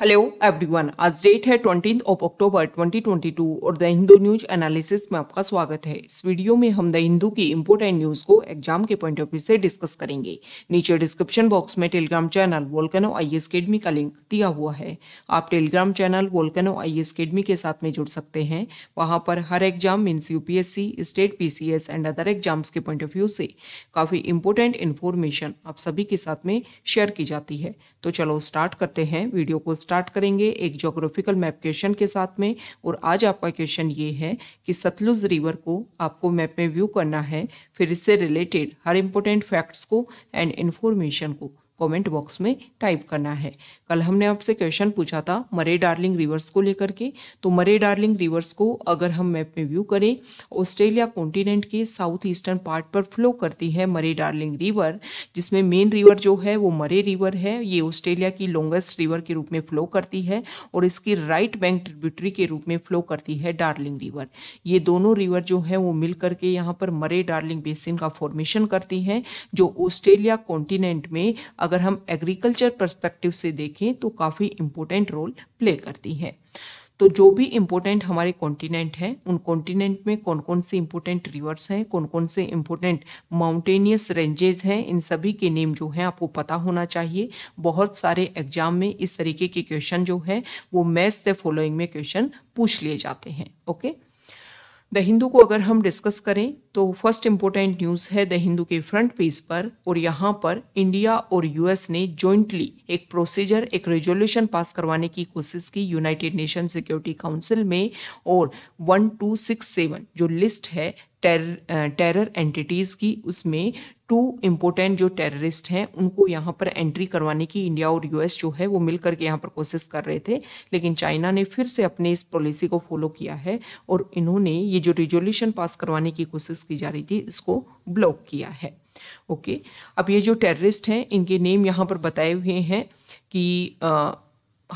Hello everyone आज date है twenty of October 2022 और द हिंदू न्यूज एनालिसिस में आपका स्वागत है इस वीडियो में हम द हिंदू की इम्पोर्टेंट न्यूज को एग्जाम के पॉइंट ऑफ व्यू से डिस्कस करेंगे नीचे डिस्क्रिप्शन बॉक्स में telegram channel volcano I S academy का लिंक दिया हुआ है आप telegram channel volcano I S academy के साथ में जुड़ सकते हैं वहाँ पर हर exam means U state P C S and other exams के पॉइंट ऑफ व्यू से काफ़ी इंपॉर्टेंट इन्फॉर्मेशन आप सभी के साथ में शेयर की जाती है तो चलो स्टार्ट करते हैं वीडियो को स्टार्ट करेंगे एक जोग्राफिकल मैप क्वेश्चन के साथ में और आज आपका क्वेश्चन ये है कि सतलुज रिवर को आपको मैप में व्यू करना है फिर इससे रिलेटेड हर इम्पोर्टेंट फैक्ट्स को एंड इन्फॉर्मेशन को कमेंट बॉक्स में टाइप करना है कल हमने आपसे क्वेश्चन पूछा था मरे डार्लिंग रिवर्स को लेकर के तो मरे डार्लिंग रिवर्स को अगर हम मैप में व्यू करें ऑस्ट्रेलिया कॉन्टिनेंट के साउथ ईस्टर्न पार्ट पर फ्लो करती है मरे डार्लिंग रिवर जिसमें मेन रिवर जो है वो मरे रिवर है ये ऑस्ट्रेलिया की लॉन्गेस्ट रिवर के रूप में फ्लो करती है और इसकी राइट बैंक ट्रिब्यूटरी के रूप में फ्लो करती है डार्लिंग रिवर ये दोनों रिवर जो है वो मिल करके यहाँ पर मरे डार्लिंग बेसिन का फॉर्मेशन करती हैं जो ऑस्ट्रेलिया कॉन्टिनेंट में अगर हम एग्रीकल्चर परस्पेक्टिव से देखें तो काफ़ी इम्पोर्टेंट रोल प्ले करती है तो जो भी इम्पोर्टेंट हमारे कॉन्टिनेंट हैं उन कॉन्टिनेंट में कौन कौन से इम्पोर्टेंट रिवर्स हैं कौन कौन से इम्पोर्टेंट माउंटेनियस रेंजेस हैं इन सभी के नेम जो हैं आपको पता होना चाहिए बहुत सारे एग्जाम में इस तरीके के क्वेश्चन जो है वो मैथ्स से फॉलोइंग में क्वेश्चन पूछ लिए जाते हैं ओके okay? द हिंदू को अगर हम डिस्कस करें तो फर्स्ट इम्पोर्टेंट न्यूज़ है द हिंदू के फ्रंट पेज पर और यहाँ पर इंडिया और यूएस ने जॉइंटली एक प्रोसीजर एक रेजोल्यूशन पास करवाने की कोशिश की यूनाइटेड नेशन सिक्योरिटी काउंसिल में और 1267 जो लिस्ट है टेरर टेरर एंटिटीज़ की उसमें टू इम्पोर्टेंट जो टेररिस्ट हैं उनको यहाँ पर एंट्री करवाने की इंडिया और यूएस जो है वो मिल के यहाँ पर कोशिश कर रहे थे लेकिन चाइना ने फिर से अपने इस पॉलिसी को फॉलो किया है और इन्होंने ये जो रिजोल्यूशन पास करवाने की कोशिश की जा रही थी इसको ब्लॉक किया है ओके अब ये जो टेररिस्ट हैं इनके नेम यहाँ पर बताए हुए हैं कि आ,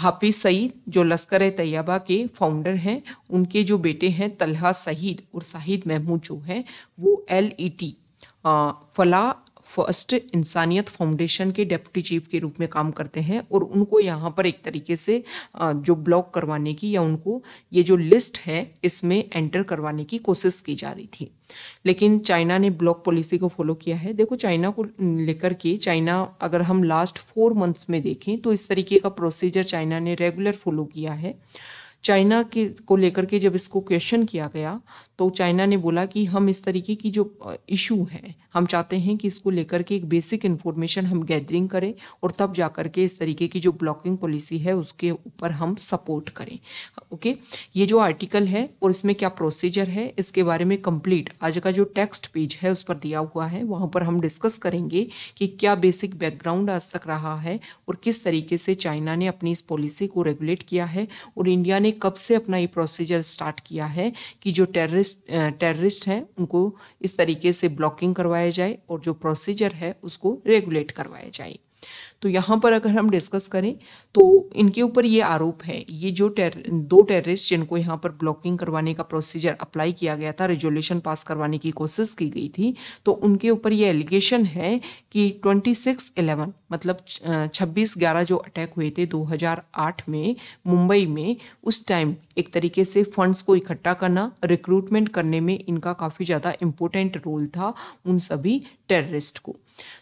हाफिज सईद जो लश्कर तैयबा के फाउंडर हैं उनके जो बेटे हैं तलहा सईद और शाहिद महमूद जो हैं वो एल ई टी फला फर्स्ट इंसानियत फाउंडेशन के डेप्टी चीफ के रूप में काम करते हैं और उनको यहाँ पर एक तरीके से जो ब्लॉक करवाने की या उनको ये जो लिस्ट है इसमें एंटर करवाने की कोशिश की जा रही थी लेकिन चाइना ने ब्लॉक पॉलिसी को फॉलो किया है देखो चाइना को लेकर के चाइना अगर हम लास्ट फोर मंथ्स में देखें तो इस तरीके का प्रोसीजर चाइना ने रेगुलर फॉलो किया है चाइना के को लेकर के जब इसको क्वेश्चन किया गया तो चाइना ने बोला कि हम इस तरीके की जो इशू है हम चाहते हैं कि इसको लेकर के एक बेसिक इन्फॉर्मेशन हम गैदरिंग करें और तब जा कर के इस तरीके की जो ब्लॉकिंग पॉलिसी है उसके ऊपर हम सपोर्ट करें ओके ये जो आर्टिकल है और इसमें क्या प्रोसीजर है इसके बारे में कंप्लीट आज का जो टेक्स्ट पेज है उस पर दिया हुआ है वहाँ पर हम डिस्कस करेंगे कि क्या बेसिक बैकग्राउंड आज तक रहा है और किस तरीके से चाइना ने अपनी इस पॉलिसी को रेगुलेट किया है और इंडिया ने कब से अपना ये प्रोसीजर स्टार्ट किया है कि जो टेररिस्ट टेररिस्ट हैं उनको इस तरीके से ब्लॉकिंग करवाया जाए और जो प्रोसीजर है उसको रेगुलेट करवाया जाए तो यहाँ पर अगर हम डिस्कस करें तो इनके ऊपर ये आरोप है ये जो टेर, दो टेररिस्ट जिनको यहाँ पर ब्लॉकिंग करवाने का प्रोसीजर अप्लाई किया गया था रेजोल्यूशन पास करवाने की कोशिश की गई थी तो उनके ऊपर ये एलिगेशन है कि ट्वेंटी सिक्स एलेवन मतलब छब्बीस ग्यारह जो अटैक हुए थे 2008 में मुंबई में उस टाइम एक तरीके से फंड्स को इकट्ठा करना रिक्रूटमेंट करने में इनका काफ़ी ज़्यादा इम्पोर्टेंट रोल था उन सभी टेररिस्ट को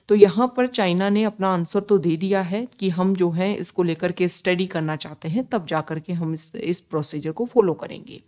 तो यहाँ पर चाइना ने अपना आंसर तो दे दे दिया है कि हम जो है इसको लेकर के स्टडी करना चाहते हैं तब जा कर के हम इस इस प्रोसीजर को फॉलो करेंगे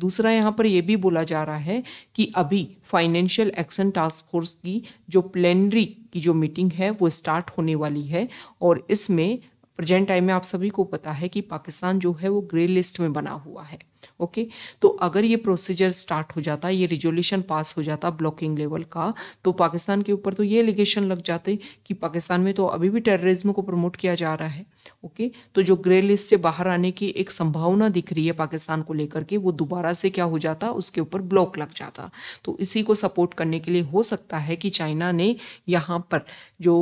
दूसरा यहाँ पर यह भी बोला जा रहा है कि अभी फाइनेंशियल एक्शन टास्क फोर्स की जो प्लेनरी की जो मीटिंग है वो स्टार्ट होने वाली है और इसमें प्रेजेंट टाइम में आप सभी को पता है कि पाकिस्तान जो है वो ग्रे लिस्ट में बना हुआ है ओके तो अगर ये प्रोसीजर स्टार्ट हो जाता ये रिजोल्यूशन पास हो जाता ब्लॉकिंग लेवल का तो पाकिस्तान के ऊपर तो ये एलिगेशन लग जाते कि पाकिस्तान में तो अभी भी टेररिज्म को प्रमोट किया जा रहा है ओके तो जो ग्रे लिस्ट से बाहर आने की एक संभावना दिख रही है पाकिस्तान को लेकर के वो दोबारा से क्या हो जाता उसके ऊपर ब्लॉक लग जाता तो इसी को सपोर्ट करने के लिए हो सकता है कि चाइना ने यहाँ पर जो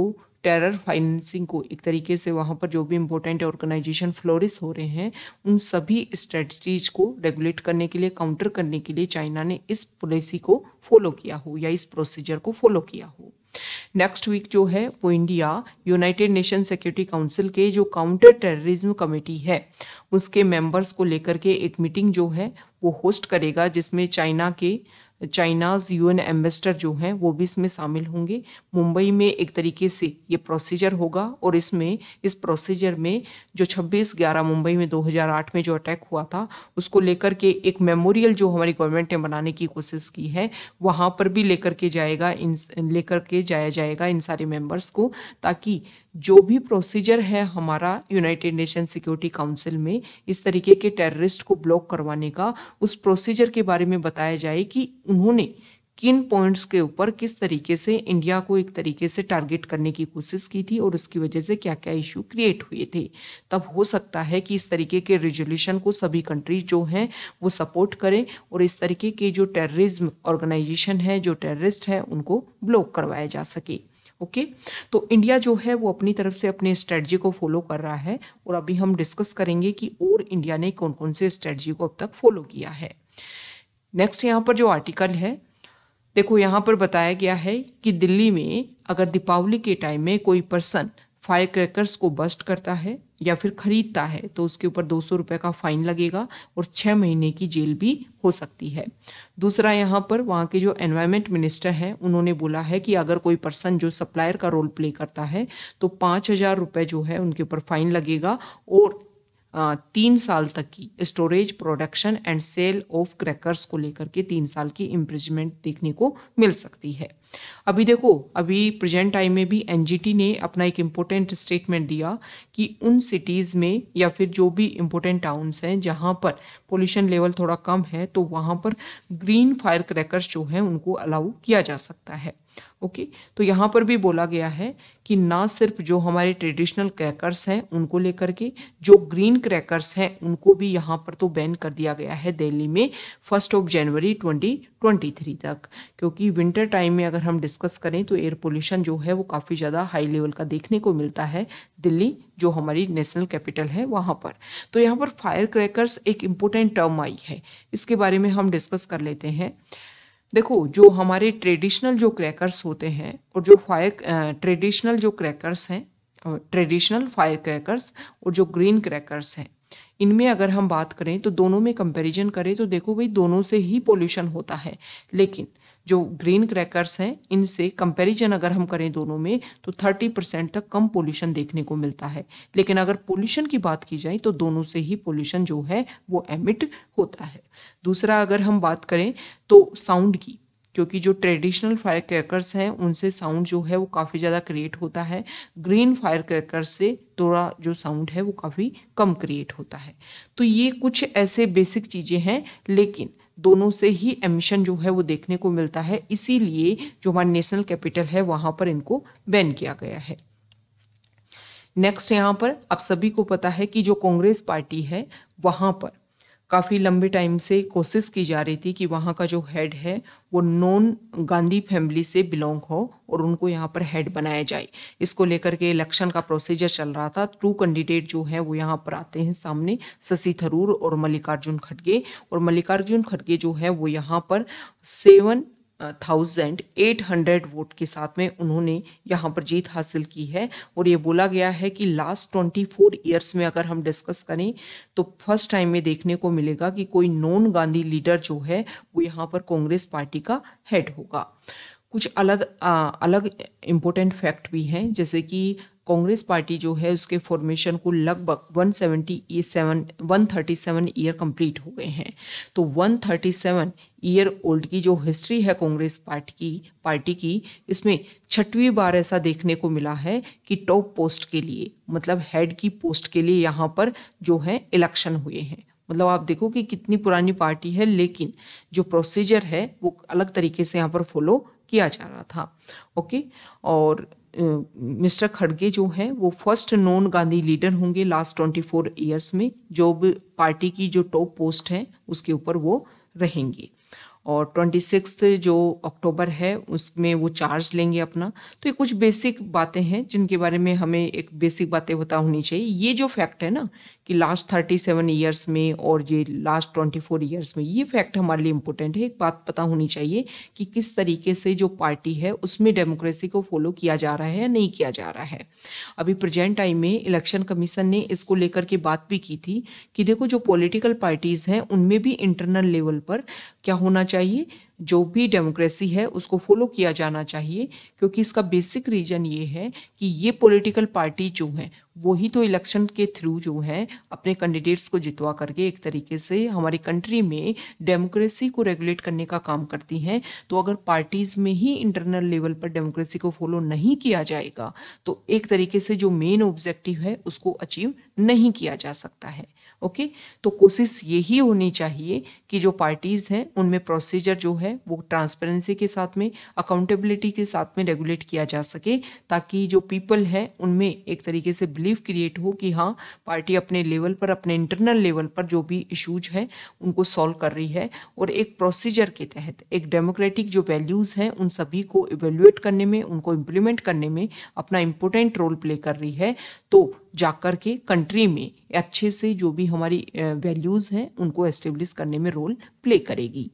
टेरर फाइनेंसिंग को एक तरीके से वहाँ पर जो भी इम्पोर्टेंट ऑर्गेनाइजेशन फ्लोरिस हो रहे हैं उन सभी स्ट्रेटजीज को रेगुलेट करने के लिए काउंटर करने के लिए चाइना ने इस पॉलिसी को फॉलो किया हो या इस प्रोसीजर को फॉलो किया हो नेक्स्ट वीक जो है वो India United Nation Security Council के जो काउंटर टेररिज्म कमेटी है उसके मेंबर्स को लेकर के एक मीटिंग जो है वो होस्ट करेगा जिसमें चाइना के चाइनाज यूएन एम्बेसडर जो हैं वो भी इसमें शामिल होंगे मुंबई में एक तरीके से ये प्रोसीजर होगा और इसमें इस प्रोसीजर में जो 26 ग्यारह मुंबई में 2008 में जो अटैक हुआ था उसको लेकर के एक मेमोरियल जो हमारी गवर्नमेंट ने बनाने की कोशिश की है वहाँ पर भी लेकर के जाएगा इन लेकर के जाया जाएगा इन सारे मेम्बर्स को ताकि जो भी प्रोसीजर है हमारा यूनाइटेड नेशन सिक्योरिटी काउंसिल में इस तरीके के टेररिस्ट को ब्लॉक करवाने का उस प्रोसीजर के बारे में बताया जाए कि उन्होंने किन पॉइंट्स के ऊपर किस तरीके से इंडिया को एक तरीके से टारगेट करने की कोशिश की थी और उसकी वजह से क्या क्या इशू क्रिएट हुए थे तब हो सकता है कि इस तरीके के रेजोल्यूशन को सभी कंट्रीज जो हैं वो सपोर्ट करें और इस तरीके के जो टेररिज्म ऑर्गेनाइजेशन है जो टेररिस्ट हैं उनको ब्लॉक करवाया जा सके ओके तो इंडिया जो है वो अपनी तरफ से अपने स्ट्रेटजी को फॉलो कर रहा है और अभी हम डिस्कस करेंगे कि और इंडिया ने कौन कौन से स्ट्रेटजी को अब तक फॉलो किया है नेक्स्ट यहाँ पर जो आर्टिकल है देखो यहाँ पर बताया गया है कि दिल्ली में अगर दीपावली के टाइम में कोई पर्सन फायर क्रैकर्स को बस्ट करता है या फिर खरीदता है तो उसके ऊपर दो सौ रुपये का फाइन लगेगा और छः महीने की जेल भी हो सकती है दूसरा यहाँ पर वहाँ के जो एनवायरमेंट मिनिस्टर हैं उन्होंने बोला है कि अगर कोई पर्सन जो सप्लायर का रोल प्ले करता है तो पाँच हज़ार रुपये जो है उनके ऊपर फाइन लगेगा और तीन साल तक की storage production and sale of crackers को लेकर के तीन साल की इम्प्रिजमेंट देखने को मिल सकती है अभी देखो अभी प्रेजेंट टाइम में भी एनजीटी ने अपना एक इम्पोर्टेंट स्टेटमेंट दिया कि उन सिटीज़ में या फिर जो भी इम्पोर्टेंट टाउन्स हैं जहाँ पर पोल्यूशन लेवल थोड़ा कम है तो वहाँ पर ग्रीन फायर क्रैकर्स जो हैं उनको अलाउ किया जा सकता है ओके तो यहाँ पर भी बोला गया है कि ना सिर्फ जो हमारे ट्रेडिशनल क्रैकर्स हैं उनको लेकर के जो ग्रीन क्रैकर्स हैं उनको भी यहाँ पर तो बैन कर दिया गया है दिल्ली में फर्स्ट ऑफ जनवरी 2023 तक क्योंकि विंटर टाइम में अगर हम डिस्कस करें तो एयर पोल्यूशन जो है वो काफ़ी ज़्यादा हाई लेवल का देखने को मिलता है दिल्ली जो हमारी नेशनल कैपिटल है वहाँ पर तो यहाँ पर फायर क्रैकर्स एक इम्पोर्टेंट टर्म आई है इसके बारे में हम डिस्कस कर लेते हैं देखो जो हमारे ट्रेडिशनल जो क्रैकर्स होते हैं और जो फायर ट्रेडिशनल जो क्रैकर्स हैं ट्रेडिशनल फायर क्रैकर्स और जो ग्रीन क्रैकर्स हैं इनमें अगर हम बात करें तो दोनों में कंपैरिजन करें तो देखो भाई दोनों से ही पोल्यूशन होता है लेकिन जो ग्रीन क्रैकर्स हैं इनसे कंपैरिजन अगर हम करें दोनों में तो 30 परसेंट तक कम पोल्यूशन देखने को मिलता है लेकिन अगर पोल्यूशन की बात की जाए तो दोनों से ही पोल्यूशन जो है वो एमिट होता है दूसरा अगर हम बात करें तो साउंड की क्योंकि जो ट्रेडिशनल फायर क्रैकर्स हैं उनसे साउंड जो है वो काफ़ी ज़्यादा क्रिएट होता है ग्रीन फायर क्रैकर्स से थोड़ा जो साउंड है वो काफ़ी कम क्रिएट होता है तो ये कुछ ऐसे बेसिक चीज़ें हैं लेकिन दोनों से ही एमिशन जो है वो देखने को मिलता है इसीलिए जो हमारा नेशनल कैपिटल है वहाँ पर इनको बैन किया गया है नेक्स्ट यहाँ पर आप सभी को पता है कि जो कांग्रेस पार्टी है वहाँ पर काफ़ी लंबे टाइम से कोशिश की जा रही थी कि वहाँ का जो हेड है वो नॉन गांधी फैमिली से बिलोंग हो और उनको यहाँ पर हेड बनाया जाए इसको लेकर के इलेक्शन का प्रोसीजर चल रहा था टू कैंडिडेट जो है वो यहाँ पर आते हैं सामने शशि थरूर और मल्लिकार्जुन खड़गे और मल्लिकार्जुन खड़गे जो है वो यहाँ पर seven thousand eight hundred vote के साथ में उन्होंने यहाँ पर जीत हासिल की है और ये बोला गया है कि लास्ट ट्वेंटी फोर ईयर्स में अगर हम डिस्कस करें तो फर्स्ट टाइम में देखने को मिलेगा कि कोई नॉन गांधी लीडर जो है वो यहाँ पर कांग्रेस पार्टी का हेड होगा कुछ अलग आ, अलग इम्पोर्टेंट फैक्ट भी हैं जैसे कि कांग्रेस पार्टी जो है उसके फॉर्मेशन को लगभग 177 137 ईयर कंप्लीट हो गए हैं तो 137 ईयर ओल्ड की जो हिस्ट्री है कांग्रेस पार्टी की पार्टी की इसमें छठवीं बार ऐसा देखने को मिला है कि टॉप पोस्ट के लिए मतलब हेड की पोस्ट के लिए यहाँ पर जो है इलेक्शन हुए हैं मतलब आप देखो कि कितनी पुरानी पार्टी है लेकिन जो प्रोसीजर है वो अलग तरीके से यहाँ पर फॉलो किया जा रहा था ओके और मिस्टर खड़गे जो हैं वो फर्स्ट नॉन गांधी लीडर होंगे लास्ट ट्वेंटी फोर ईयर्स में जो पार्टी की जो टॉप पोस्ट है उसके ऊपर वो रहेंगे और ट्वेंटी सिक्स जो अक्टूबर है उसमें वो चार्ज लेंगे अपना तो ये कुछ बेसिक बातें हैं जिनके बारे में हमें एक बेसिक बातें पता होनी चाहिए ये जो फैक्ट है ना कि लास्ट थर्टी सेवन ईयर्स में और ये लास्ट ट्वेंटी फोर ईयर्स में ये फैक्ट हमारे लिए इम्पोर्टेंट है एक बात पता होनी चाहिए कि किस तरीके से जो पार्टी है उसमें डेमोक्रेसी को फॉलो किया जा रहा है या नहीं किया जा रहा है अभी प्रजेंट टाइम में इलेक्शन कमीशन ने इसको लेकर के बात भी की थी कि देखो जो पोलिटिकल पार्टीज़ हैं उनमें भी इंटरनल लेवल पर क्या होना चाहिए जो भी डेमोक्रेसी है उसको फॉलो किया जाना चाहिए क्योंकि इसका बेसिक रीज़न ये है कि ये पॉलिटिकल पार्टी जो है वही तो इलेक्शन के थ्रू जो है अपने कैंडिडेट्स को जितवा करके एक तरीके से हमारी कंट्री में डेमोक्रेसी को रेगुलेट करने का काम करती हैं तो अगर पार्टीज़ में ही इंटरनल लेवल पर डेमोक्रेसी को फॉलो नहीं किया जाएगा तो एक तरीके से जो मेन ऑब्जेक्टिव है उसको अचीव नहीं किया जा सकता है ओके तो कोशिश यही होनी चाहिए कि जो पार्टीज़ हैं उनमें प्रोसीजर जो है वो ट्रांसपेरेंसी के साथ में अकाउंटेबिलिटी के साथ में रेगुलेट किया जा सके ताकि जो पीपल है उनमें एक तरीके से बिलीव क्रिएट हो कि हाँ पार्टी अपने लेवल पर अपने इंटरनल लेवल पर जो भी इशूज हैं उनको सॉल्व कर रही है और एक प्रोसीजर के तहत एक डेमोक्रेटिक जो वैल्यूज़ हैं उन सभी को इवेल्युएट करने में उनको इम्प्लीमेंट करने में अपना इम्पोर्टेंट रोल प्ले कर रही है तो जाकर के कंट्री में अच्छे से जो भी हमारी वैल्यूज़ हैं उनको एस्टेब्लिश करने में रोल प्ले करेगी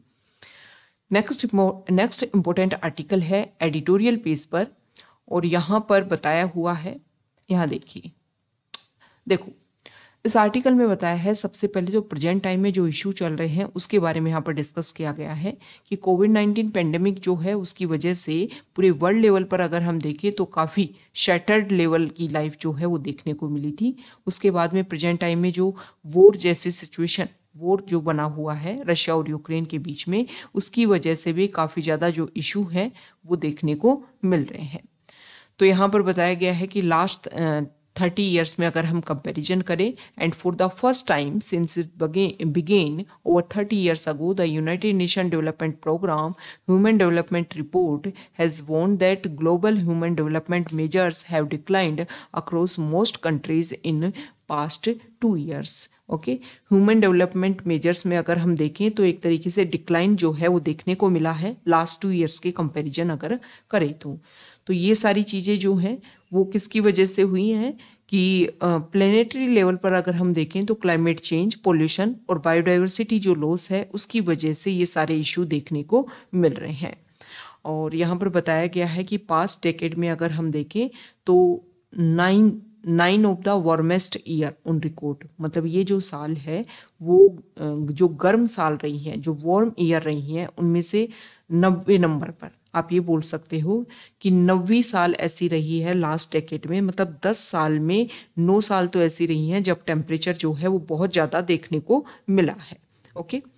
नेक्स्ट नेक्स्ट इम्पोर्टेंट आर्टिकल है एडिटोरियल पेज पर और यहाँ पर बताया हुआ है यहाँ देखिए देखो इस आर्टिकल में बताया है सबसे पहले जो तो प्रेजेंट टाइम में जो इशू चल रहे हैं उसके बारे में यहाँ पर डिस्कस किया गया है कि कोविड नाइन्टीन पेंडेमिक जो है उसकी वजह से पूरे वर्ल्ड लेवल पर अगर हम देखें तो काफ़ी शटर्ड लेवल की लाइफ जो है वो देखने को मिली थी उसके बाद में प्रेजेंट टाइम में जो वोर जैसी सिचुएशन वोर जो बना हुआ है रशिया और यूक्रेन के बीच में उसकी वजह से भी काफ़ी ज़्यादा जो इशू हैं वो देखने को मिल रहे हैं तो यहाँ पर बताया गया है कि लास्ट थर्टी ईयर्स में अगर हम कंपैरिजन करें and for the first time since it began over thirty years ago the United Nation Development Programme Human Development Report has won that global human development measures have declined across most countries in past two years okay human development measures में अगर हम देखें तो एक तरीके से decline जो है वो देखने को मिला है लास्ट टू ईयर्स के कंपेरिजन अगर करें तो तो ये सारी चीज़ें जो हैं वो किसकी वजह से हुई हैं कि प्लेनेटरी लेवल पर अगर हम देखें तो क्लाइमेट चेंज पोल्यूशन और बायोडाइवर्सिटी जो लॉस है उसकी वजह से ये सारे इशू देखने को मिल रहे हैं और यहाँ पर बताया गया है कि पास्ट डेकेड में अगर हम देखें तो nine nine of the warmest year on record मतलब ये जो साल है वो जो गर्म साल रही हैं जो वार्म ईयर रही हैं उनमें से नब्बे नंबर पर आप ये बोल सकते हो कि नब्बे साल ऐसी रही है लास्ट डेकेड में मतलब दस साल में नौ साल तो ऐसी रही हैं जब टेम्परेचर जो है वो बहुत ज़्यादा देखने को मिला है ओके okay?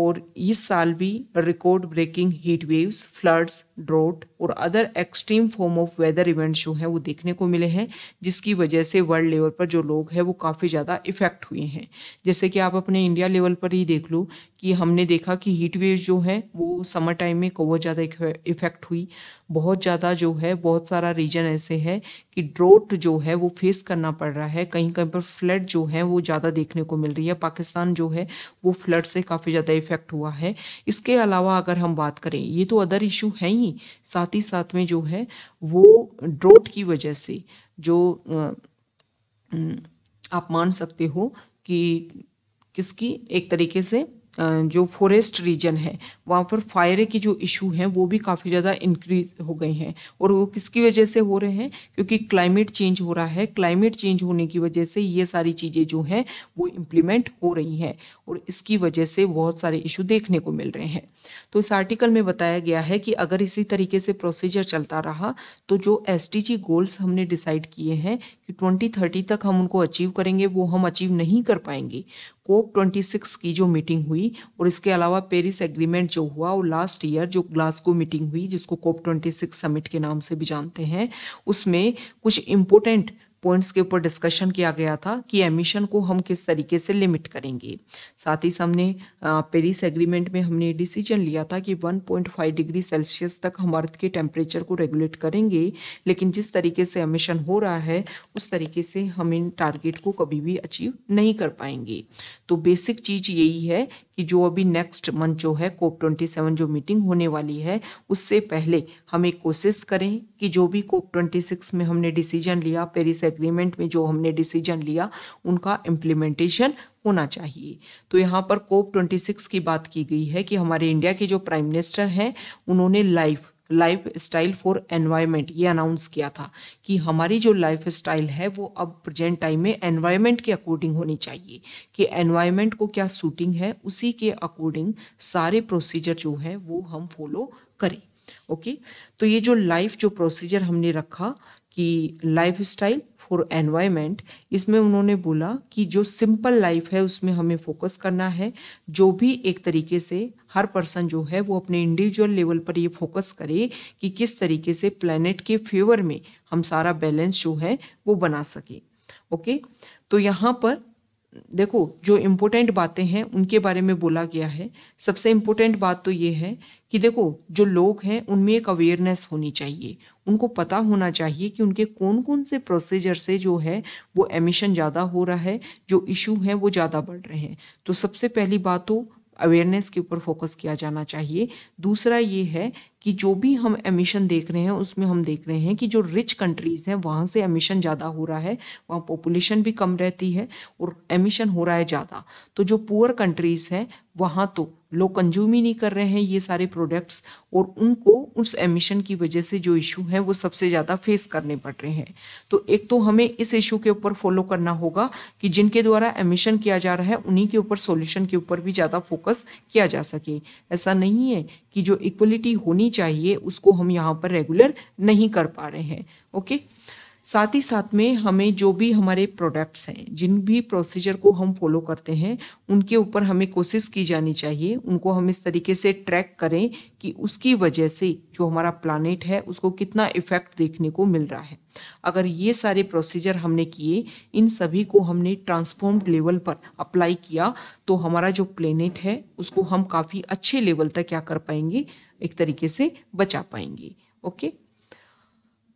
और इस साल भी record breaking heat waves floods drought और other extreme form of weather events जो हैं वो देखने को मिले हैं जिसकी वजह से वर्ल्ड लेवल पर जो लोग हैं वो काफ़ी ज़्यादा इफ़ेक्ट हुए हैं जैसे कि आप अपने इंडिया लेवल पर ही देख लो कि हमने देखा कि हीट वेव जो हैं वो समर टाइम में बहुत ज़्यादा इफ़ेक्ट हुई बहुत ज़्यादा जो है बहुत सारा रीजन ऐसे है कि ड्रोट जो है वो फेस करना पड़ रहा है कहीं कहीं पर फ्लड जो है वो ज़्यादा देखने को मिल रही है पाकिस्तान जो है वो फ्लड से काफ़ी ज़्यादा इफ़ेक्ट हुआ है इसके अलावा अगर हम बात करें ये तो अदर इशू है ही साथ ही साथ में जो है वो ड्रोट की वजह से जो आप मान सकते हो कि किसकी एक तरीके से जो फॉरेस्ट रीजन है वहाँ पर फायर के जो इशू हैं वो भी काफ़ी ज़्यादा इंक्रीज हो गए हैं और वो किसकी वजह से हो रहे हैं क्योंकि क्लाइमेट चेंज हो रहा है क्लाइमेट चेंज होने की वजह से ये सारी चीज़ें जो हैं वो इम्प्लीमेंट हो रही हैं और इसकी वजह से बहुत सारे इशू देखने को मिल रहे हैं तो इस आर्टिकल में बताया गया है कि अगर इसी तरीके से प्रोसीजर चलता रहा तो जो एस गोल्स हमने डिसाइड किए हैं कि ट्वेंटी तक हम उनको अचीव करेंगे वो हम अचीव नहीं कर पाएंगे कोप 26 की जो मीटिंग हुई और इसके अलावा पेरिस एग्रीमेंट जो हुआ और लास्ट ईयर जो ग्लासगो मीटिंग हुई जिसको कोप 26 समिट के नाम से भी जानते हैं उसमें कुछ इम्पोर्टेंट पॉइंट्स के ऊपर डिस्कशन किया गया था कि एमिशन को हम किस तरीके से लिमिट करेंगे साथ ही हमने पेरिस एग्रीमेंट में हमने डिसीजन लिया था कि 1.5 डिग्री सेल्सियस तक हम अर्थ के टेम्परेचर को रेगुलेट करेंगे लेकिन जिस तरीके से एमिशन हो रहा है उस तरीके से हम इन टारगेट को कभी भी अचीव नहीं कर पाएंगे तो बेसिक चीज़ यही है कि जो अभी नेक्स्ट मंथ जो है कोप ट्वेंटी सेवन जो मीटिंग होने वाली है उससे पहले हम एक कोशिश करें कि जो भी कोप ट्वेंटी सिक्स में हमने डिसीजन लिया पेरिस एग्रीमेंट में जो हमने डिसीजन लिया उनका इम्प्लीमेंटेशन होना चाहिए तो यहाँ पर कोप ट्वेंटी सिक्स की बात की गई है कि हमारे इंडिया के जो प्राइम मिनिस्टर हैं उन्होंने life life style for environment ये अनाउंस किया था कि हमारी जो लाइफ स्टाइल है वो अब प्रेजेंट टाइम में एनवायरमेंट के अकॉर्डिंग होनी चाहिए कि एनवायरमेंट को क्या सूटिंग है उसी के अकॉर्डिंग सारे प्रोसीजर जो है वो हम फॉलो करें ओके तो ये जो लाइफ जो प्रोसीजर हमने रखा कि लाइफ स्टाइल फॉर एनवायरमेंट इसमें उन्होंने बोला कि जो सिंपल लाइफ है उसमें हमें फोकस करना है जो भी एक तरीके से हर पर्सन जो है वो अपने इंडिविजुअल लेवल पर ये फोकस करे कि किस तरीके से प्लानट के फेवर में हम सारा बैलेंस जो है वो बना सके ओके तो यहाँ पर देखो जो इम्पोर्टेंट बातें हैं उनके बारे में बोला गया है सबसे इम्पोर्टेंट बात तो ये है कि देखो जो लोग हैं उनमें एक अवेयरनेस होनी चाहिए उनको पता होना चाहिए कि उनके कौन कौन से प्रोसीजर से जो है वो एमिशन ज़्यादा हो रहा है जो इशू हैं वो ज़्यादा बढ़ रहे हैं तो सबसे पहली बात तो अवेयरनेस के ऊपर फोकस किया जाना चाहिए दूसरा ये है कि जो भी हम एमिशन देख रहे हैं उसमें हम देख रहे हैं कि जो रिच कंट्रीज़ हैं वहाँ से एमिशन ज़्यादा हो रहा है वहाँ पॉपुलेशन भी कम रहती है और एमिशन हो रहा है ज़्यादा तो जो पुअर कंट्रीज़ हैं वहाँ तो लोग कंज्यूम ही नहीं कर रहे हैं ये सारे प्रोडक्ट्स और उनको उस एमिशन की वजह से जो इशू हैं वो सबसे ज़्यादा फेस करने पड़ रहे हैं तो एक तो हमें इस इशू के ऊपर फॉलो करना होगा कि जिनके द्वारा एमिशन किया जा रहा है उन्हीं के ऊपर सॉल्यूशन के ऊपर भी ज़्यादा फोकस किया जा सके ऐसा नहीं है कि जो इक्वलिटी होनी चाहिए उसको हम यहाँ पर रेगुलर नहीं कर पा रहे हैं ओके साथ ही साथ में हमें जो भी हमारे प्रोडक्ट्स हैं जिन भी प्रोसीजर को हम फॉलो करते हैं उनके ऊपर हमें कोशिश की जानी चाहिए उनको हम इस तरीके से ट्रैक करें कि उसकी वजह से जो हमारा प्लानट है उसको कितना इफ़ेक्ट देखने को मिल रहा है अगर ये सारे प्रोसीजर हमने किए इन सभी को हमने ट्रांसफॉर्म लेवल पर अप्लाई किया तो हमारा जो प्लेनेट है उसको हम काफ़ी अच्छे लेवल तक क्या कर पाएंगे एक तरीके से बचा पाएंगे ओके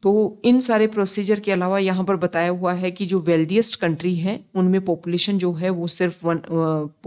तो इन सारे प्रोसीजर के अलावा यहाँ पर बताया हुआ है कि जो वेल्दीस्ट कंट्री है उनमें पॉपुलेशन जो है वो सिर्फ वन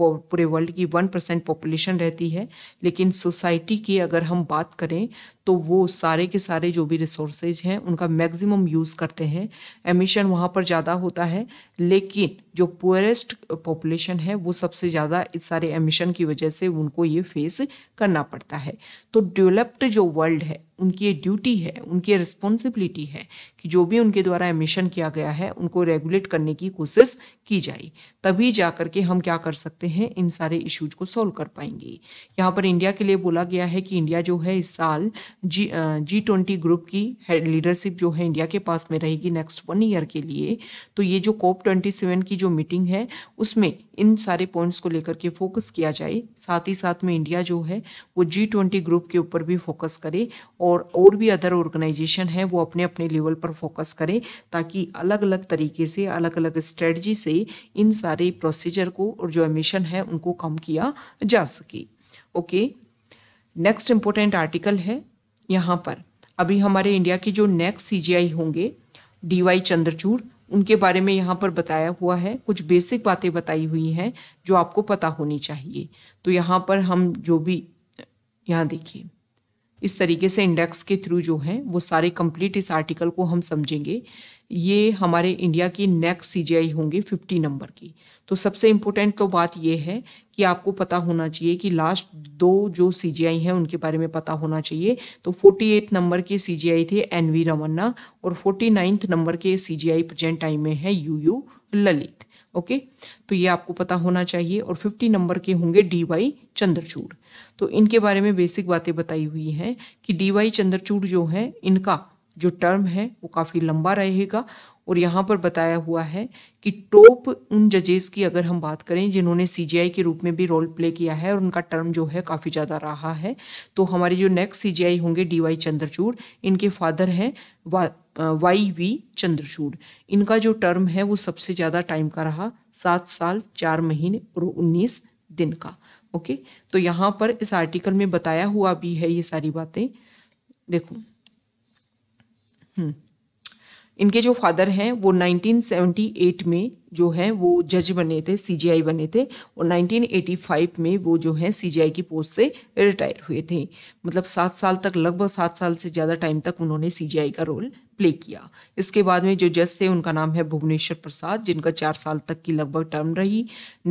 पूरे वर्ल्ड की वन परसेंट पॉपुलेशन रहती है लेकिन सोसाइटी की अगर हम बात करें तो वो सारे के सारे जो भी रिसोर्सेज हैं उनका मैक्सिमम यूज़ करते हैं एमिशन वहाँ पर ज़्यादा होता है लेकिन जो पुअरेस्ट पॉपुलेशन है वो सबसे ज़्यादा इस सारे एमिशन की वजह से उनको ये फेस करना पड़ता है तो डेवलप्ड जो वर्ल्ड है उनकी ये ड्यूटी है उनकी रिस्पॉन्सिबिलिटी है कि जो भी उनके द्वारा एमिशन किया गया है उनको रेगुलेट करने की कोशिश की जाए तभी जा करके हम क्या कर सकते हैं इन सारे इश्यूज को सॉल्व कर पाएंगे यहाँ पर इंडिया के लिए बोला गया है कि इंडिया जो है इस साल जी जी ट्वेंटी ग्रुप की लीडरशिप जो है इंडिया के पास में रहेगी नेक्स्ट वन ईयर के लिए तो ये जो कोप ट्वेंटी सेवन की जो मीटिंग है उसमें इन सारे पॉइंट्स को लेकर के फोकस किया जाए साथ ही साथ में इंडिया जो है वो जी ट्वेंटी ग्रुप के ऊपर भी फोकस करे और और भी अदर ऑर्गेनाइजेशन है वो अपने अपने लेवल पर फोकस करे ताकि अलग अलग तरीके से अलग अलग स्ट्रेटजी से इन सारे प्रोसीजर को और जो एमिशन है उनको कम किया जा सके ओके नेक्स्ट इम्पोर्टेंट आर्टिकल है यहाँ पर अभी हमारे इंडिया की जो नेक्स्ट सी होंगे डी वाई चंद्रचूड़ उनके बारे में यहाँ पर बताया हुआ है कुछ बेसिक बातें बताई हुई हैं जो आपको पता होनी चाहिए तो यहाँ पर हम जो भी यहाँ देखिए इस तरीके से इंडेक्स के थ्रू जो है वो सारे कंप्लीट इस आर्टिकल को हम समझेंगे ये हमारे इंडिया की नेक्स्ट सीजीआई होंगे 50 नंबर की तो सबसे इम्पोर्टेंट तो बात ये है कि आपको पता होना चाहिए कि लास्ट दो जो सीजीआई हैं उनके बारे में पता होना चाहिए तो 48 नंबर के सीजीआई थे एन वी रमन्ना और 49 नंबर के सीजीआई प्रेजेंट टाइम में है यू यू ललित ओके तो ये आपको पता होना चाहिए और 50 नंबर के होंगे डी वाई चंद्रचूड़ तो इनके बारे में बेसिक बातें बताई हुई हैं कि डी वाई चंद्रचूड़ जो है इनका जो टर्म है वो काफ़ी लंबा रहेगा और यहाँ पर बताया हुआ है कि टॉप उन जजेस की अगर हम बात करें जिन्होंने सीजीआई के रूप में भी रोल प्ले किया है और उनका टर्म जो है काफ़ी ज़्यादा रहा है तो हमारे जो नेक्स्ट सीजीआई होंगे डी वाई चंद्रचूड़ इनके फादर हैं वाई वी चंद्रचूड़ इनका जो टर्म है वो सबसे ज़्यादा टाइम का रहा सात साल चार महीने और उन्नीस दिन का ओके तो यहाँ पर इस आर्टिकल में बताया हुआ भी है ये सारी बातें देखो हम्म इनके जो फादर हैं वो 1978 में जो है वो जज बने थे सीजीआई बने थे और 1985 में वो जो है सीजीआई की पोस्ट से रिटायर हुए थे मतलब सात साल तक लगभग सात साल से ज़्यादा टाइम तक उन्होंने सीजीआई का रोल प्ले किया इसके बाद में जो जज थे उनका नाम है भुवनेश्वर प्रसाद जिनका चार साल तक की लगभग टर्म रही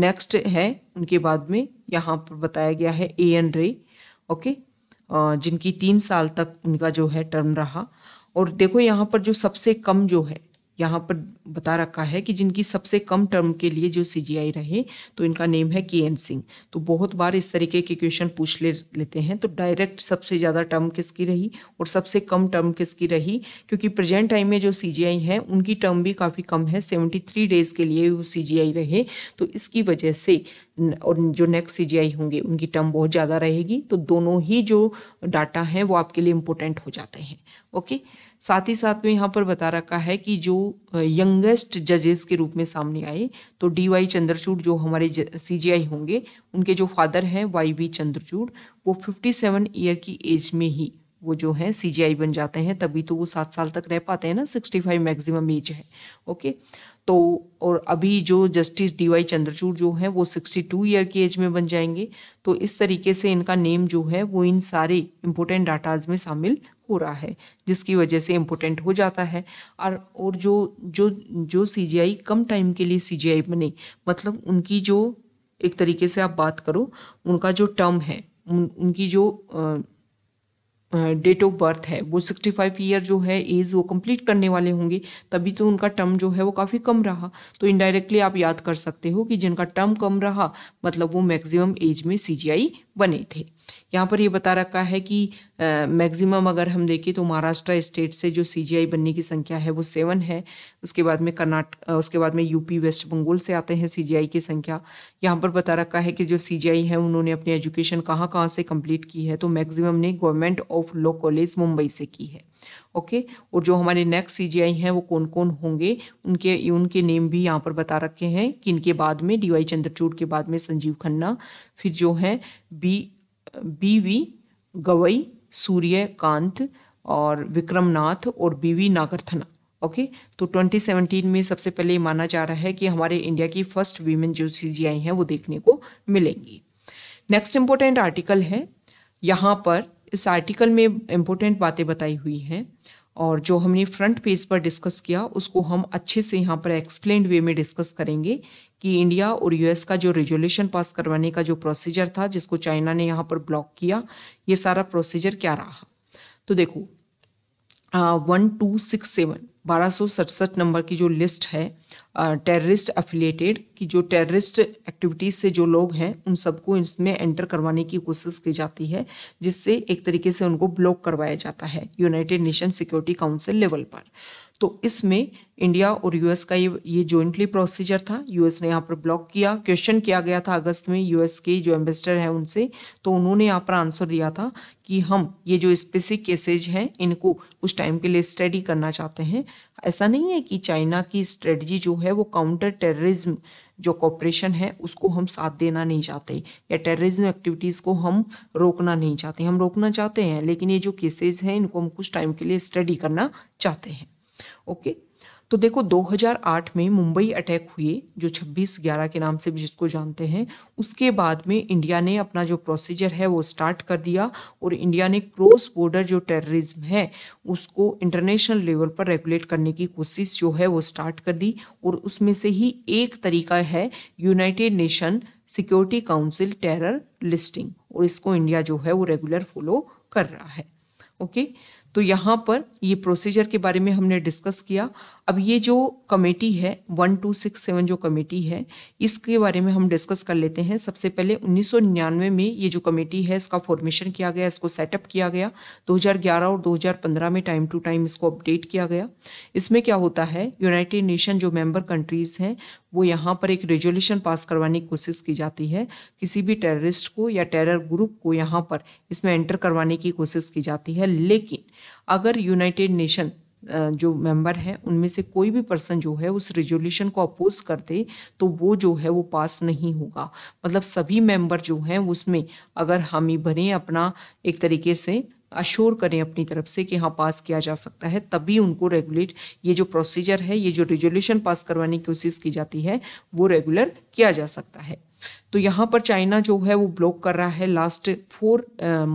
नेक्स्ट है उनके बाद में यहाँ पर बताया गया है ए एन रे ओके जिनकी तीन साल तक उनका जो है टर्म रहा और देखो यहाँ पर जो सबसे कम जो है यहाँ पर बता रखा है कि जिनकी सबसे कम टर्म के लिए जो सीजीआई रहे तो इनका नेम है के एन सिंह तो बहुत बार इस तरीके के क्वेश्चन पूछ ले लेते हैं तो डायरेक्ट सबसे ज़्यादा टर्म किसकी रही और सबसे कम टर्म किसकी रही क्योंकि प्रेजेंट टाइम में जो सी है उनकी टर्म भी काफ़ी कम है सेवेंटी डेज़ के लिए वो सी रहे तो इसकी वजह से और जो नेक्स्ट सी होंगे उनकी टर्म बहुत ज़्यादा रहेगी तो दोनों ही जो डाटा हैं वो आपके लिए इम्पोर्टेंट हो जाते हैं ओके साथ ही साथ में यहाँ पर बता रखा है कि जो यंगेस्ट जजेस के रूप में सामने आए तो डी वाई चंद्रचूड जो हमारे सीजीआई होंगे उनके जो फादर हैं वाई वी चंद्रचूड वो फिफ्टी सेवन ईयर की एज में ही वो जो है सीजीआई बन जाते हैं तभी तो वो सात साल तक रह पाते हैं ना सिक्सटी फाइव मैक्सिमम एज है ओके तो और अभी जो जस्टिस डी वाई चंद्रचूड़ जो हैं वो 62 ईयर की एज में बन जाएंगे तो इस तरीके से इनका नेम जो है वो इन सारे इम्पोर्टेंट डाटाज में शामिल हो रहा है जिसकी वजह से इम्पोर्टेंट हो जाता है और और जो जो जो सी कम टाइम के लिए सी बने मतलब उनकी जो एक तरीके से आप बात करो उनका जो टर्म है उन, उनकी जो आ, डेट ऑफ बर्थ है वो सिक्सटी फाइव ईयर जो है एज वो कंप्लीट करने वाले होंगे तभी तो उनका टर्म जो है वो काफ़ी कम रहा तो इनडायरेक्टली आप याद कर सकते हो कि जिनका टर्म कम रहा मतलब वो मैक्सिमम एज में सी बने थे यहाँ पर ये बता रखा है कि मैक्सिमम अगर हम देखें तो महाराष्ट्र स्टेट से जो सीजीआई बनने की संख्या है वो सेवन है उसके बाद में कर्नाटक उसके बाद में यूपी वेस्ट बंगाल से आते हैं सीजीआई की संख्या यहाँ पर बता रखा है कि जो सीजीआई है उन्होंने अपनी एजुकेशन कहाँ कहाँ से कंप्लीट की है तो मैक्सिमम ने government of law college Mumbai से की है ओके और जो हमारे नेक्स्ट सीजीआई हैं वो कौन कौन होंगे उनके उनके नेम भी यहाँ पर बता रखे हैं कि इनके बाद में डीवाई चंद्रचूड़ के बाद में संजीव खन्ना फिर जो हैं बी बीवी गवई सूर्यकांत और विक्रमनाथ और बीवी नागरथना ओके तो 2017 में सबसे पहले माना जा रहा है कि हमारे इंडिया की फर्स्ट वीमेन जो सीजीआई हैं वो देखने को मिलेंगी नेक्स्ट इम्पोर्टेंट आर्टिकल है यहाँ पर इस आर्टिकल में इम्पोर्टेंट बातें बताई हुई हैं और जो हमने फ्रंट पेज पर डिस्कस किया उसको हम अच्छे से यहाँ पर एक्सप्लेन वे में डिस्कस करेंगे कि इंडिया और यूएस का जो रेजोल्यूशन पास करवाने का जो प्रोसीजर था जिसको चाइना ने यहाँ पर ब्लॉक किया ये सारा प्रोसीजर क्या रहा तो देखो वन टू सिक्स सेवन बारह सौ सड़सठ नंबर की जो लिस्ट है टेररिस्ट अफिलिएटेड कि जो टेररिस्ट एक्टिविटीज़ से जो लोग हैं उन सबको इसमें एंटर करवाने की कोशिश की जाती है जिससे एक तरीके से उनको ब्लॉक करवाया जाता है United Nation Security Council level पर तो इसमें इंडिया और यूएस का ये ये जॉइंटली प्रोसीजर था यूएस ने यहाँ पर ब्लॉक किया क्वेश्चन किया गया था अगस्त में यूएस के जो एम्बेसडर हैं उनसे तो उन्होंने यहाँ पर आंसर दिया था कि हम ये जो स्पेसिफिक केसेज हैं इनको कुछ टाइम के लिए स्टडी करना चाहते हैं ऐसा नहीं है कि चाइना की स्ट्रेटजी जो है वो काउंटर टेररिज्म जो कॉपरेशन है उसको हम साथ देना नहीं चाहते या टेररिज्म एक्टिविटीज़ को हम रोकना नहीं चाहते हम रोकना चाहते हैं लेकिन ये जो केसेज हैं इनको हम कुछ टाइम के लिए स्टडी करना चाहते हैं ओके तो देखो 2008 में मुंबई अटैक हुए जो 26 ग्यारह के नाम से भी जिसको जानते हैं उसके बाद में इंडिया ने अपना जो प्रोसीजर है वो स्टार्ट कर दिया और इंडिया ने क्रॉस बॉर्डर जो टेररिज्म है उसको इंटरनेशनल लेवल पर रेगुलेट करने की कोशिश जो है वो स्टार्ट कर दी और उसमें से ही एक तरीका है United Nation Security Council terror listing और इसको इंडिया जो है वो रेगुलर फॉलो कर रहा है ओके okay? तो यहाँ पर ये प्रोसीजर के बारे में हमने डिस्कस किया अब ये जो कमेटी है वन टू सिक्स सेवन जो कमेटी है इसके बारे में हम डिस्कस कर लेते हैं सबसे पहले उन्नीस में ये जो कमेटी है इसका फॉर्मेशन किया गया इसको सेटअप किया गया 2011 और 2015 में टाइम टू टाइम इसको अपडेट किया गया इसमें क्या होता है यूनाइटेड नेशन जो मेम्बर कंट्रीज़ हैं वो यहाँ पर एक रेजोल्यूशन पास करवाने की कोशिश की जाती है किसी भी टेररिस्ट को या टेरर ग्रुप को यहाँ पर इसमें एंटर करवाने की कोशिश की जाती है लेकिन अगर यूनाइटेड नेशन जो मेंबर हैं उनमें से कोई भी पर्सन जो है उस रेजोल्यूशन को अपोज कर दे तो वो जो है वो पास नहीं होगा मतलब सभी मेंबर जो हैं उसमें अगर हामी भरें अपना एक तरीके से अश्योर करें अपनी तरफ से कि हाँ पास किया जा सकता है तभी उनको रेगुलेट ये जो प्रोसीजर है ये जो रेजोल्यूशन पास करवाने की कोशिश की जाती है वो रेगुलर किया जा सकता है तो यहाँ पर चाइना जो है वो ब्लॉक कर रहा है लास्ट फोर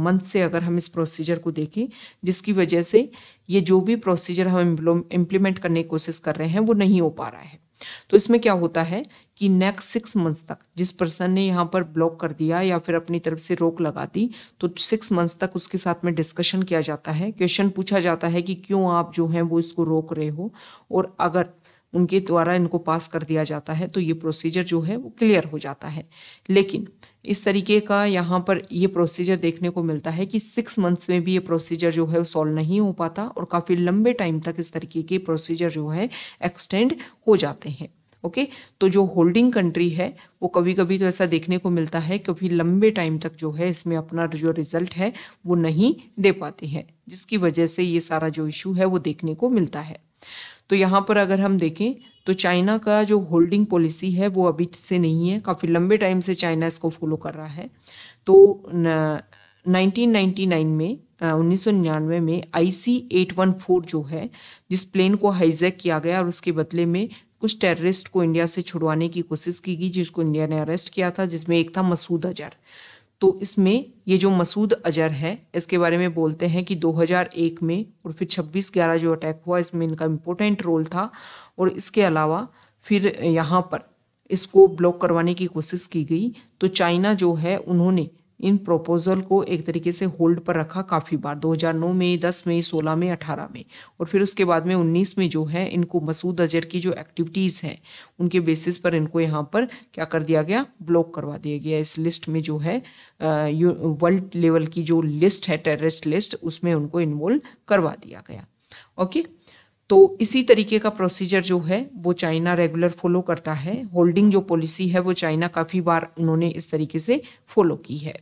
मंथ से अगर हम इस प्रोसीजर को देखें जिसकी वजह से ये जो भी प्रोसीजर हम इम्प्लीमेंट करने की कोशिश कर रहे हैं वो नहीं हो पा रहा है तो इसमें क्या होता है कि नेक्स्ट सिक्स मंथ्स तक जिस पर्सन ने यहाँ पर ब्लॉक कर दिया या फिर अपनी तरफ से रोक लगा दी तो सिक्स मंथ्स तक उसके साथ में डिस्कशन किया जाता है क्वेश्चन पूछा जाता है कि क्यों आप जो हैं वो इसको रोक रहे हो और अगर उनके द्वारा इनको पास कर दिया जाता है तो ये प्रोसीजर जो है वो क्लियर हो जाता है लेकिन इस तरीके का यहाँ पर ये प्रोसीजर देखने को मिलता है कि सिक्स मंथ्स में भी ये प्रोसीजर जो है सॉल्व नहीं हो पाता और काफ़ी लंबे टाइम तक इस तरीके के प्रोसीजर जो है एक्सटेंड हो जाते हैं ओके okay? तो जो होल्डिंग कंट्री है वो कभी कभी तो ऐसा देखने को मिलता है कभी लंबे टाइम तक जो है इसमें अपना जो रिजल्ट है वो नहीं दे पाती है जिसकी वजह से ये सारा जो इशू है वो देखने को मिलता है तो यहाँ पर अगर हम देखें तो चाइना का जो होल्डिंग पॉलिसी है वो अभी से नहीं है काफ़ी लंबे टाइम से चाइना इसको फॉलो कर रहा है तो न, 1999 में उन्नीस में I C eight one four जो है जिस प्लेन को हाईजैक किया गया और उसके बदले में कुछ टेररिस्ट को इंडिया से छुड़वाने की कोशिश की गई जिसको इंडिया ने अरेस्ट किया था जिसमें एक था मसूद अजहर तो इसमें ये जो मसूद अजहर है इसके बारे में बोलते हैं कि 2001 में और फिर 26 ग्यारह जो अटैक हुआ इसमें इनका इम्पोर्टेंट रोल था और इसके अलावा फिर यहाँ पर इसको ब्लॉक करवाने की कोशिश की गई तो चाइना जो है उन्होंने इन प्रपोजल को एक तरीके से होल्ड पर रखा काफ़ी बार 2009 में 10 में 16 में 18 में और फिर उसके बाद में 19 में जो है इनको मसूद अजहर की जो एक्टिविटीज़ हैं उनके बेसिस पर इनको यहाँ पर क्या कर दिया गया ब्लॉक करवा दिया गया इस लिस्ट में जो है वर्ल्ड लेवल की जो लिस्ट है टेररिस्ट लिस्ट उसमें उनको इन्वॉल्व करवा दिया गया ओके okay? तो इसी तरीके का प्रोसीजर जो है वो चाइना रेगुलर फॉलो करता है होल्डिंग जो पॉलिसी है वो चाइना काफ़ी बार उन्होंने इस तरीके से फॉलो की है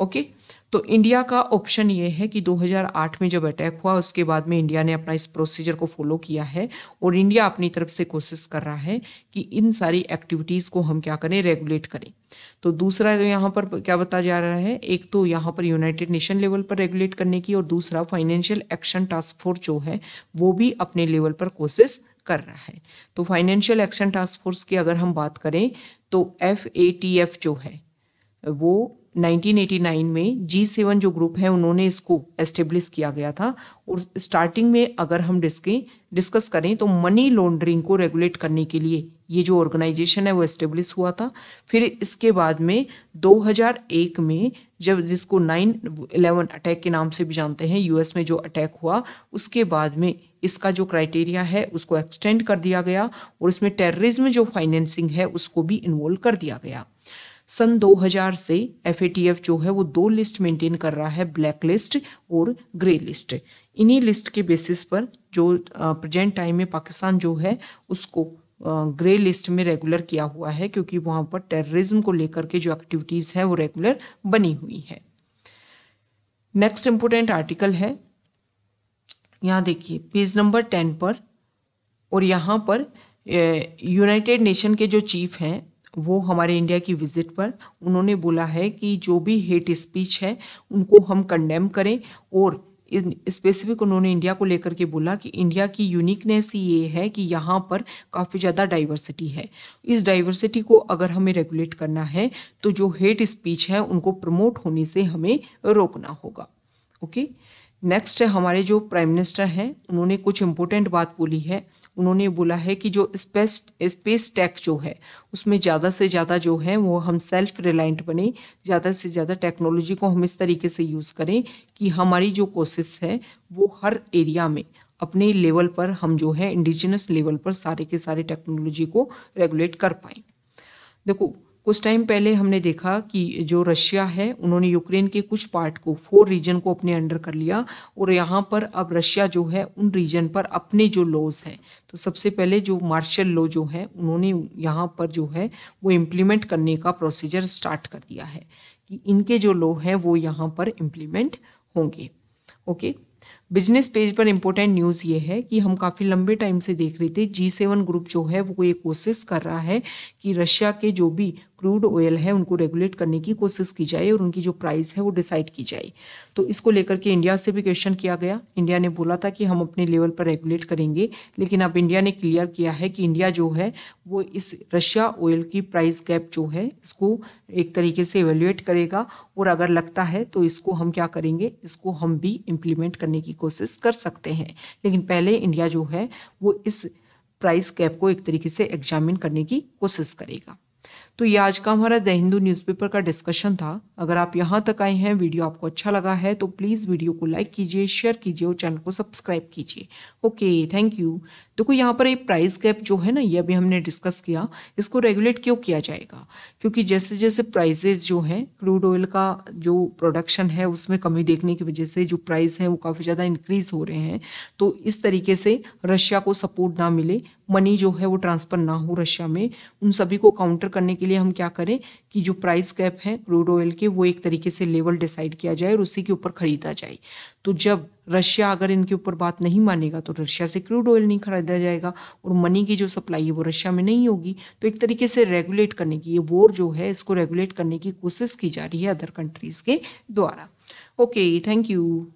ओके तो इंडिया का ऑप्शन ये है कि 2008 में जब अटैक हुआ उसके बाद में इंडिया ने अपना इस प्रोसीजर को फॉलो किया है और इंडिया अपनी तरफ से कोशिश कर रहा है कि इन सारी एक्टिविटीज़ को हम क्या करें रेगुलेट करें तो दूसरा यहाँ पर क्या बताया जा रहा है एक तो यहाँ पर यूनाइटेड नेशन लेवल पर रेगुलेट करने की और दूसरा फाइनेंशियल एक्शन टास्क फोर्स जो है वो भी अपने लेवल पर कोशिश कर रहा है तो फाइनेंशियल एक्शन टास्क फोर्स की अगर हम बात करें तो एफ ए टी एफ जो है वो 1989 में जी सेवन जो ग्रुप है उन्होंने इसको एस्टेब्लिश किया गया था और स्टार्टिंग में अगर हम डिस्के डिस्कस करें तो मनी लॉन्ड्रिंग को रेगुलेट करने के लिए ये जो ऑर्गेनाइजेशन है वो एस्टेब्लिश हुआ था फिर इसके बाद में 2001 में जब जिसको 9/11 अटैक के नाम से भी जानते हैं यूएस में जो अटैक हुआ उसके बाद में इसका जो क्राइटेरिया है उसको एक्सटेंड कर दिया गया और इसमें टेररिज्म जो फाइनेंसिंग है उसको भी इन्वॉल्व कर दिया गया सन 2000 से एफ जो है वो दो लिस्ट मेंटेन कर रहा है ब्लैक लिस्ट और ग्रे लिस्ट इन्हीं लिस्ट के बेसिस पर जो प्रेजेंट टाइम में पाकिस्तान जो है उसको ग्रे लिस्ट में रेगुलर किया हुआ है क्योंकि वहाँ पर टेररिज्म को लेकर के जो एक्टिविटीज़ है वो रेगुलर बनी हुई है नेक्स्ट इम्पोर्टेंट आर्टिकल है यहाँ देखिए पेज नंबर टेन पर और यहाँ पर यूनाइटेड नेशन के जो चीफ हैं वो हमारे इंडिया की विज़िट पर उन्होंने बोला है कि जो भी हेट स्पीच है उनको हम कंडेम करें और स्पेसिफिक उन्होंने इंडिया को लेकर के बोला कि इंडिया की यूनिकनेस ये है कि यहाँ पर काफ़ी ज़्यादा डाइवर्सिटी है इस डाइवर्सिटी को अगर हमें रेगुलेट करना है तो जो हेट स्पीच है उनको प्रमोट होने से हमें रोकना होगा ओके नेक्स्ट है हमारे जो प्राइम मिनिस्टर हैं उन्होंने कुछ इम्पोर्टेंट बात बोली है उन्होंने बोला है कि जो स्पेस स्पेस टेक जो है उसमें ज़्यादा से ज़्यादा जो है वो हम सेल्फ रिलायंट बने ज़्यादा से ज़्यादा टेक्नोलॉजी को हम इस तरीके से यूज़ करें कि हमारी जो कोशिश है वो हर एरिया में अपने लेवल पर हम जो है इंडिजिनस लेवल पर सारे के सारे टेक्नोलॉजी को रेगुलेट कर पाएँ देखो कुछ टाइम पहले हमने देखा कि जो रशिया है उन्होंने यूक्रेन के कुछ पार्ट को फोर रीजन को अपने अंडर कर लिया और यहाँ पर अब रशिया जो है उन रीजन पर अपने जो लॉज हैं तो सबसे पहले जो मार्शल लॉ जो है उन्होंने यहाँ पर जो है वो इम्प्लीमेंट करने का प्रोसीजर स्टार्ट कर दिया है कि इनके जो लॉ हैं वो यहाँ पर इम्प्लीमेंट होंगे ओके बिजनेस पेज पर इम्पोर्टेंट न्यूज़ ये है कि हम काफ़ी लंबे टाइम से देख रहे थे जी सेवन ग्रुप जो है वो ये कोशिश कर रहा है कि रशिया के जो भी क्रूड ऑयल है उनको रेगुलेट करने की कोशिश की जाए और उनकी जो प्राइस है वो डिसाइड की जाए तो इसको लेकर के इंडिया से भी क्वेश्चन किया गया इंडिया ने बोला था कि हम अपने लेवल पर रेगुलेट करेंगे लेकिन अब इंडिया ने क्लियर किया है कि इंडिया जो है वो इस रशिया ऑयल की प्राइस गैप जो है इसको एक तरीके से एवेल्युएट करेगा और अगर लगता है तो इसको हम क्या करेंगे इसको हम भी इम्प्लीमेंट करने की कोशिश कर सकते हैं लेकिन पहले इंडिया जो है वो इस प्राइस कैप को एक तरीके से एग्जामिन करने की कोशिश करेगा तो ये आज का हमारा द हिंदू न्यूज़पेपर का डिस्कशन था अगर आप यहाँ तक आए हैं वीडियो आपको अच्छा लगा है तो प्लीज़ वीडियो को लाइक कीजिए शेयर कीजिए और चैनल को सब्सक्राइब कीजिए ओके थैंक यू देखो यहाँ पर ये प्राइस गैप जो है ना ये अभी हमने डिस्कस किया इसको रेगुलेट क्यों किया जाएगा क्योंकि जैसे जैसे प्राइजेज जो हैं क्रूड ऑयल का जो प्रोडक्शन है उसमें कमी देखने की वजह से जो प्राइस हैं वो काफ़ी ज़्यादा इंक्रीज हो रहे हैं तो इस तरीके से रशिया को सपोर्ट ना मिले मनी जो है वो ट्रांसफ़र ना हो रशिया में उन सभी को काउंटर करने के लिए हम क्या करें कि जो प्राइस गैप है क्रूड ऑयल के वो एक तरीके से लेवल डिसाइड किया जाए और उसी के ऊपर ख़रीदा जाए तो जब रशिया अगर इनके ऊपर बात नहीं मानेगा तो रशिया से क्रूड ऑयल नहीं खरीदा जाएगा और मनी की जो सप्लाई है वो रशिया में नहीं होगी तो एक तरीके से रेगुलेट करने की ये वॉर जो है इसको रेगुलेट करने की कोशिश की जा रही है अदर कंट्रीज़ के द्वारा ओके थैंक यू